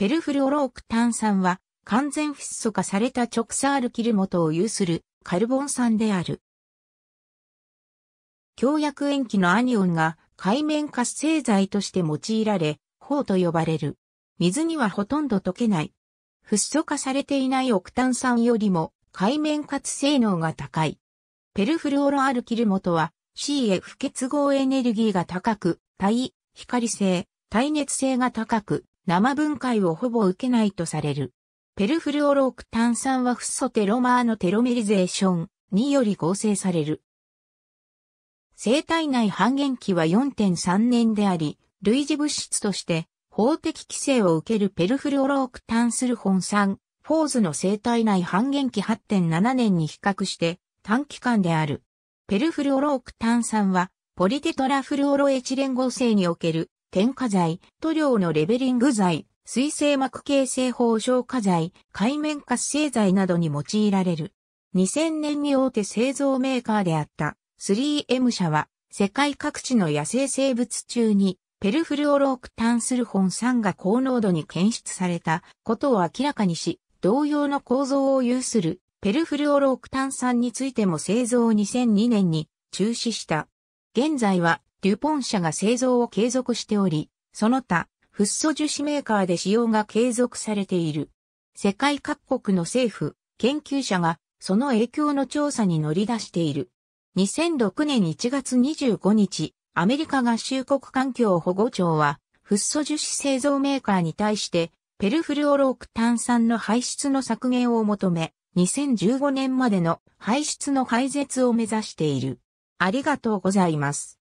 ペルフルオローク炭酸は完全フッ素化された直サールキル元を有するカルボン酸である。強薬塩基のアニオンが海面活性剤として用いられ、法と呼ばれる。水にはほとんど溶けない。フッ素化されていないオクタン酸よりも海面活性能が高い。ペルフルオロアルキル元は CF 結合エネルギーが高く、対光性、耐熱性が高く、生分解をほぼ受けないとされる。ペルフルオローク炭酸はフッ素テロマーのテロメリゼーションにより合成される。生体内半減期は4.3年であり、類似物質として法的規制を受けるペルフルオローク炭スルホン酸、フォーズの生体内半減期8.7年に比較して短期間である。ペルフルオローク炭酸はポリテトラフルオロエチレン合成における添加剤、塗料のレベリング剤、水性膜形成法消化剤、海面活性剤などに用いられる。2000年に大手製造メーカーであった 3M 社は世界各地の野生生物中にペルフルオローク炭スルホン酸が高濃度に検出されたことを明らかにし、同様の構造を有するペルフルオローク炭酸についても製造を2002年に中止した。現在はデュポン社が製造を継続しており、その他、フッ素樹脂メーカーで使用が継続されている。世界各国の政府、研究者がその影響の調査に乗り出している。2006年1月25日、アメリカ合衆国環境保護庁は、フッ素樹脂製造メーカーに対して、ペルフルオローク炭酸の排出の削減を求め、2015年までの排出の廃絶を目指している。ありがとうございます。